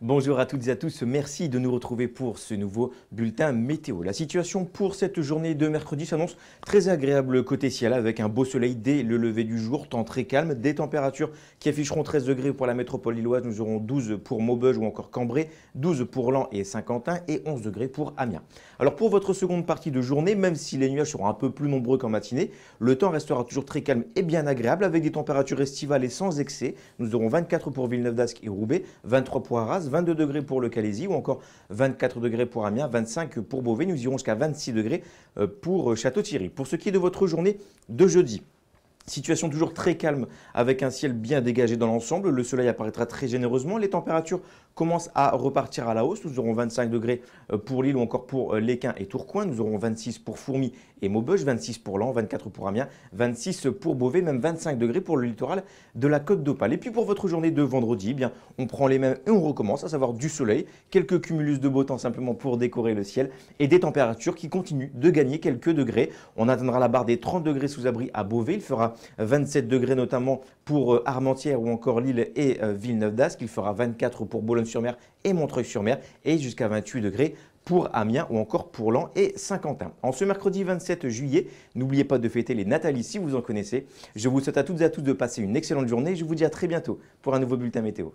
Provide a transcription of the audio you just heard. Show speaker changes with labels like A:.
A: Bonjour à toutes et à tous, merci de nous retrouver pour ce nouveau bulletin météo. La situation pour cette journée de mercredi s'annonce très agréable côté ciel avec un beau soleil dès le lever du jour, temps très calme, des températures qui afficheront 13 degrés pour la métropole lilloise, nous aurons 12 pour Maubeuge ou encore Cambrai, 12 pour Lan et Saint-Quentin et 11 degrés pour Amiens. Alors pour votre seconde partie de journée, même si les nuages seront un peu plus nombreux qu'en matinée, le temps restera toujours très calme et bien agréable avec des températures estivales et sans excès. Nous aurons 24 pour Villeneuve d'Ascq et Roubaix, 23 pour Arras, 22 degrés pour le Calaisie ou encore 24 degrés pour Amiens, 25 pour Beauvais. Nous irons jusqu'à 26 degrés euh, pour euh, Château-Thierry. Pour ce qui est de votre journée de jeudi, Situation toujours très calme avec un ciel bien dégagé dans l'ensemble. Le soleil apparaîtra très généreusement. Les températures commencent à repartir à la hausse. Nous aurons 25 degrés euh, pour Lille ou encore pour euh, Léquin et Tourcoing. Nous aurons 26 pour Fourmi et Maubeuge, 26 pour Lens, 24 pour Amiens, 26 pour Beauvais, même 25 degrés pour le littoral de la Côte d'Opale. Et puis pour votre journée de vendredi, eh bien, on prend les mêmes et on recommence, à savoir du soleil, quelques cumulus de beau temps simplement pour décorer le ciel et des températures qui continuent de gagner quelques degrés. On atteindra la barre des 30 degrés sous abri à Beauvais. Il fera 27 degrés notamment pour euh, Armentières ou encore Lille et euh, Villeneuve d'Ascq. Il fera 24 pour Boulogne-sur-Mer et Montreuil-sur-Mer et jusqu'à 28 degrés pour Amiens ou encore pour Lan et Saint-Quentin. En ce mercredi 27 juillet, n'oubliez pas de fêter les Nathalie si vous en connaissez. Je vous souhaite à toutes et à tous de passer une excellente journée. Je vous dis à très bientôt pour un nouveau bulletin météo.